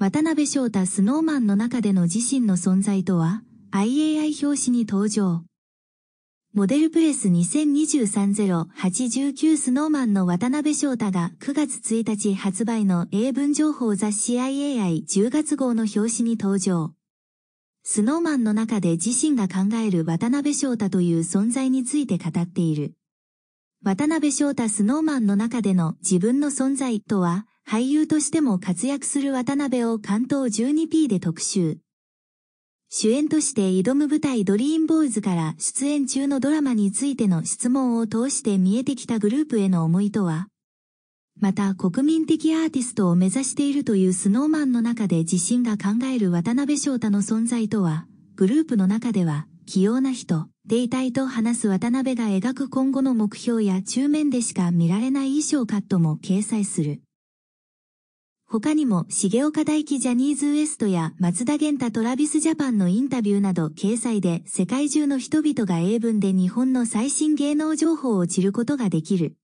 渡辺翔太スノーマンの中での自身の存在とは、IAI 表紙に登場。モデルプレス2023-089スノーマンの渡辺翔太が9月1日発売の英文情報雑誌 IAI10 月号の表紙に登場。スノーマンの中で自身が考える渡辺翔太という存在について語っている。渡辺翔太スノーマンの中での自分の存在とは、俳優としても活躍する渡辺を関東 12P で特集。主演として挑む舞台ドリームボーイズから出演中のドラマについての質問を通して見えてきたグループへの思いとはまた国民的アーティストを目指しているというスノーマンの中で自身が考える渡辺翔太の存在とはグループの中では器用な人、停滞と話す渡辺が描く今後の目標や中面でしか見られない衣装カットも掲載する。他にも、重岡大輝ジャニーズ WEST や松田玄太トラビスジャパンのインタビューなど掲載で世界中の人々が英文で日本の最新芸能情報を知ることができる。